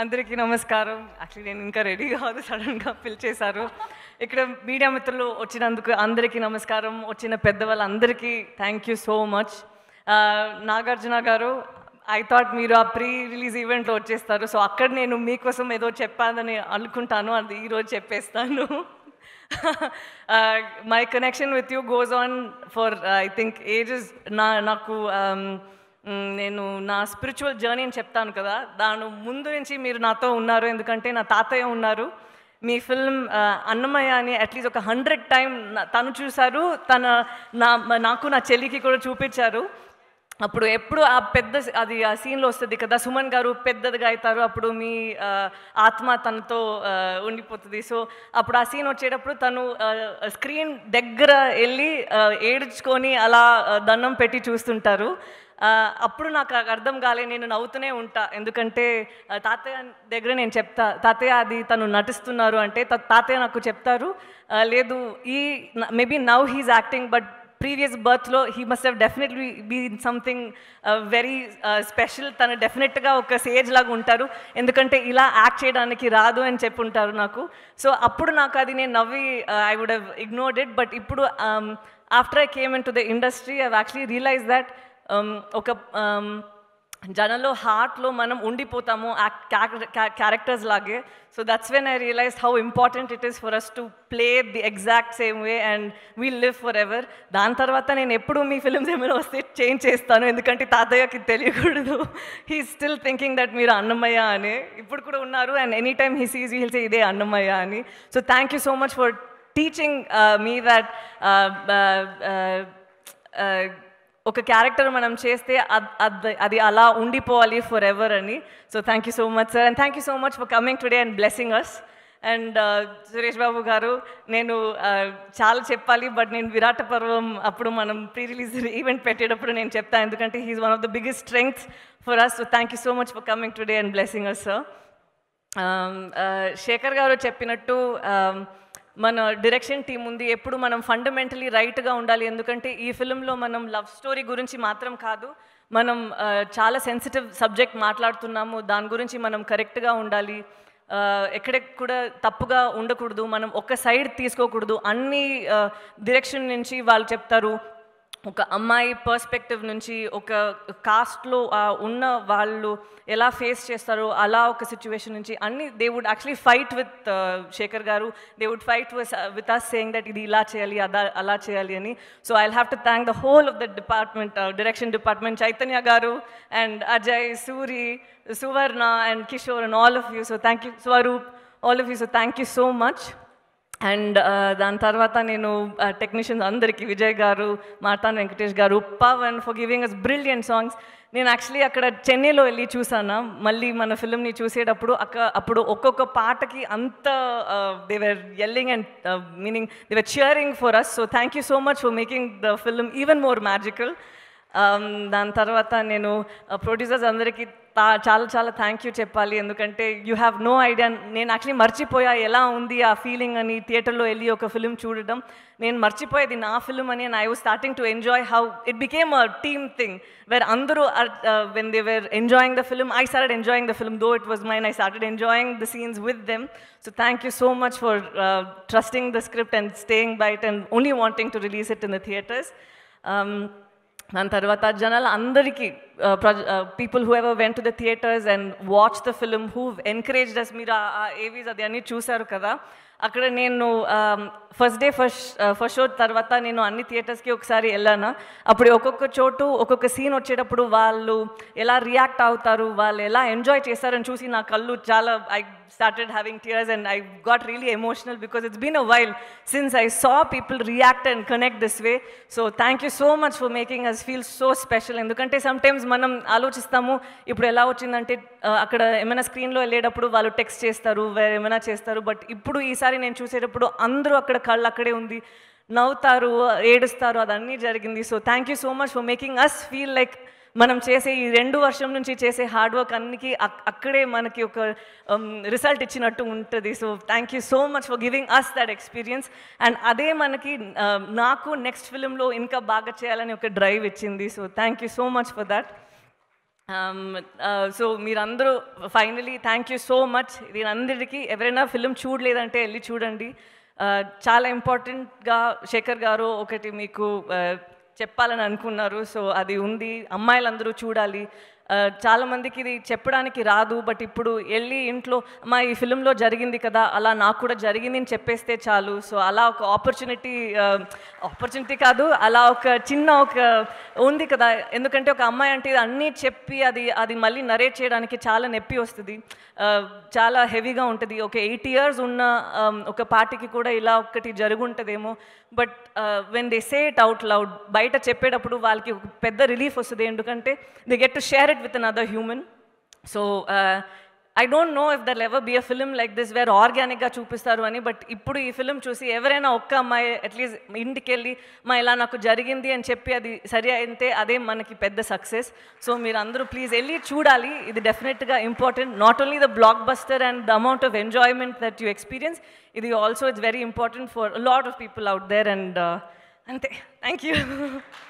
అందరికీ నమస్కారం యాక్చువల్లీ నేను ఇంకా రెడీ కాదు సడన్గా పిలిచేశారు ఇక్కడ మీడియా మిత్రులు వచ్చినందుకు అందరికీ నమస్కారం వచ్చిన పెద్దవాళ్ళందరికీ thank you so much Nagarjuna garu I thought మీరు ఆ ప్రీ రిలీజ్ ఈవెంట్లో వచ్చేస్తారు సో అక్కడ నేను మీకోసం ఏదో చెప్పాలని అనుకుంటాను అది ఈరోజు చెప్పేస్తాను my connection with you goes on for I think ages నా నాకు నేను నా స్పిరిచువల్ జర్నీ అని చెప్తాను కదా దాని ముందు నుంచి మీరు నాతో ఉన్నారు ఎందుకంటే నా తాతయ్య ఉన్నారు మీ ఫిల్మ్ అన్నమయ్య అని అట్లీస్ట్ ఒక హండ్రెడ్ టైం తను చూశారు తన నా నాకు నా చెల్లికి కూడా చూపించారు అప్పుడు ఎప్పుడు ఆ పెద్ద అది ఆ సీన్లో వస్తుంది కదా సుమన్ గారు పెద్దదిగా అవుతారు అప్పుడు మీ ఆత్మ తనతో ఉండిపోతుంది సో అప్పుడు ఆ సీన్ వచ్చేటప్పుడు తను స్క్రీన్ దగ్గర వెళ్ళి ఏడ్చుకొని అలా దండం పెట్టి చూస్తుంటారు అప్పుడు నాకు అర్థం కాలే నేను నవ్వుతూనే ఉంటా ఎందుకంటే తాతయ్య దగ్గర నేను చెప్తా తాతయ్య అది తను నటిస్తున్నారు అంటే తాతయ్య నాకు చెప్తారు లేదు ఈ maybe now he's acting but previous బర్త్లో he must have definitely be something very special తను డెఫినెట్గా ఒక సేజ్ లాగా ఉంటారు ఎందుకంటే ఇలా యాక్ట్ చేయడానికి రాదు అని చెప్పి ఉంటారు నాకు సో అప్పుడు నాకు అది నేను నవ్వి I would have ignored it but ఇప్పుడు after I came in to the industry I actually realize that Um, ఒక um, జనంలో హార్ట్లో మనం ఉండిపోతాము క్యారెక్టర్స్ లాగే so that's when I realize how important it is for us to play the exact same way and we live forever దాని తర్వాత నేను ఎప్పుడు మీ ఫిల్మ్స్ ఏమైనా వస్తే చేంజ్ చేస్తాను ఎందుకంటే తాతయ్యకి తెలియకూడదు హీ స్టిల్ థింకింగ్ దట్ మీరు అన్నమయ్య అని ఇప్పుడు కూడా ఉన్నారు and any time he sees will say ఇదే అన్నమయ్య అని so thank you so much for teaching me that ఒక క్యారెక్టర్ మనం చేస్తే అది అలా ఉండిపోవాలి ఫర్ ఎవర్ అని so thank you so much sir and thank you so much for coming today and blessing us and Suresh Babu garu నేను uh, చాలా చెప్పాలి బట్ నేను విరాట పర్వం అప్పుడు మనం ప్రీ రిలీజ్ ఈవెంట్ పెట్టేటప్పుడు నేను చెప్తాను ఎందుకంటే he's one of the biggest strength for us so thank you so much for coming today and blessing us sir Shekhar garu చెప్పినట్టు um, మన డైరెక్షన్ టీం ఉంది ఎప్పుడు మనం ఫండమెంటలీ రైట్గా ఉండాలి ఎందుకంటే ఈ ఫిలింలో మనం లవ్ స్టోరీ గురించి మాత్రం కాదు మనం చాలా సెన్సిటివ్ సబ్జెక్ట్ మాట్లాడుతున్నాము దాని గురించి మనం కరెక్ట్గా ఉండాలి ఎక్కడ కూడా తప్పుగా ఉండకూడదు మనం ఒక సైడ్ తీసుకోకూడదు అన్ని డిరెక్షన్ నుంచి వాళ్ళు చెప్తారు ఒక అమ్మాయి పర్స్పెక్టివ్ నుంచి ఒక కాస్ట్లో ఉన్న వాళ్ళు ఎలా ఫేస్ చేస్తారో అలా ఒక సిచ్యువేషన్ నుంచి అన్ని they would actually fight with Shekhar garu they would fight with us saying that ఇది ఇలా చేయాలి అదా అలా చేయాలి అని so I have to thank the whole of the department direction department Chaitanya garu and Ajay Suri Suvarna and Kishore and all of you so thank you Swaroop all of you so thank you so much and దాని తర్వాత నేను టెక్నీషియన్స్ అందరికీ విజయ్ గారు Marthand Venkatesh garu Pavan for giving us brilliant songs నేను యాక్చువల్లీ అక్కడ చెన్నైలో వెళ్ళి చూసాను మళ్ళీ మన ఫిల్మ్ని చూసేటప్పుడు అక్క అప్పుడు ఒక్కొక్క పాటకి అంత they were yelling and meaning they were cheering for us so thank you so much for making the film even more magical Um, దాని తర్వాత నేను ప్రొడ్యూసర్స్ uh, అందరికీ చాలా చాలా థ్యాంక్ యూ చెప్పాలి ఎందుకంటే యూ హ్యావ్ నో ఐడియా నేను యాక్చువల్లీ మర్చిపోయా ఎలా ఉంది ఆ ఫీలింగ్ అని థియేటర్లో వెళ్ళి ఒక ఫిలిం చూడడం నేను మర్చిపోయేది నా ఫిలిం అని and I was starting to enjoy how it became a team thing where అందరూ when they were enjoying the film I started enjoying the film though it was mine I started enjoying the scenes with them so thank you so much for trusting the script and staying by it and only wanting to release it in the theatres దాని తర్వాత జనాలు అందరికీ uh, uh, people whoever went to the theaters and watched the film who encouraged us మీరు ఆ Avis అది అన్నీ చూశారు కదా అక్కడ నేను first day first first show తర్వాత నేను అన్ని థియేటర్స్కి ఒకసారి వెళ్ళాను అప్పుడు ఒక్కొక్క చోటు ఒక్కొక్క సీన్ వచ్చేటప్పుడు వాళ్ళు ఎలా రియాక్ట్ అవుతారు వాళ్ళు ఎలా ఎంజాయ్ చేస్తారని చూసి నా కళ్ళు చాలా I started having tears and I got really emotional because it's been a while since I saw people react and connect this way so thank you so much for making us feel so special ఎందుకంటే sometimes మనం ఆలోచిస్తాము ఇప్పుడు ఎలా వచ్చిందంటే అక్కడ ఏమైనా స్క్రీన్లో వెళ్ళేటప్పుడు వాళ్ళు టెక్స్ట్ చేస్తారు వేరే ఏమైనా చేస్తారు బట్ ఇప్పుడు ఈసారి నేను చూసేటప్పుడు అందరూ అక్కడ కళ్ళు అక్కడే ఉంది నవ్వుతారు ఏడుస్తారు అదన్నీ జరిగింది so thank you so much for making us feel like మనం చేసే ఈ రెండు వర్షం నుంచి చేసే హార్డ్ వర్క్ అన్నికి అక్కడే మనకి ఒక రిజల్ట్ um, ఇచ్చినట్టు ఉంటుంది so thank you so much for giving us that experience and అదే మనకి um, నాకు నెక్స్ట్ ఫిలింలో ఇంకా బాగా చేయాలని ఒక డ్రైవ్ ఇచ్చింది so thank you so much for that so మీరందరూ finally thank you so much దీనందరికీ ఎవరైనా ఫిలిం చూడలేదంటే వెళ్ళి చూడండి uh, చాలా ఇంపార్టెంట్గా శేఖర్ గారు ఒకటి మీకు uh, చెప్పాలని అనుకున్నారు సో అది ఉంది అమ్మాయిలందరూ చూడాలి చాలామందికి ఇది చెప్పడానికి రాదు బట్ ఇప్పుడు వెళ్ళి ఇంట్లో మా ఈ ఫిలింలో జరిగింది కదా అలా నాకు కూడా జరిగింది అని చెప్పేస్తే చాలు సో అలా ఒక ఆపర్చునిటీ ఆపర్చునిటీ కాదు అలా ఒక చిన్న ఒక ఉంది కదా ఎందుకంటే ఒక అమ్మాయి అంటే ఇది అన్నీ చెప్పి అది అది మళ్ళీ నరేట్ చేయడానికి చాలా నొప్పి వస్తుంది చాలా హెవీగా ఉంటుంది ఒక ఎయిట్ ఇయర్స్ ఉన్న ఒక పార్టీకి కూడా ఇలా ఒక్కటి జరుగుంటుందేమో but when they say it out loud బయట చెప్పేటప్పుడు వాళ్ళకి ఒక పెద్ద రిలీఫ్ వస్తుంది ఎందుకంటే they get to share it with another human so I don't know if there ever be a film like this where ఆర్గానిక్గా చూపిస్తారు అని బట్ ఇప్పుడు ఈ ఫిలిం చూసి ఎవరైనా ఒక్క అమ్మాయి అట్లీస్ట్ ఇంటికి వెళ్ళి మా ఇలా నాకు జరిగింది అని చెప్పి అది సరి అయితే అదే మనకి పెద్ద సక్సెస్ సో మీరు అందరూ ప్లీజ్ వెళ్ళి చూడాలి ఇది డెఫినెట్గా important not only the blockbuster and the amount of enjoyment that you experience ఇది also it's very important for lot of people out there and అంతే థ్యాంక్ యూ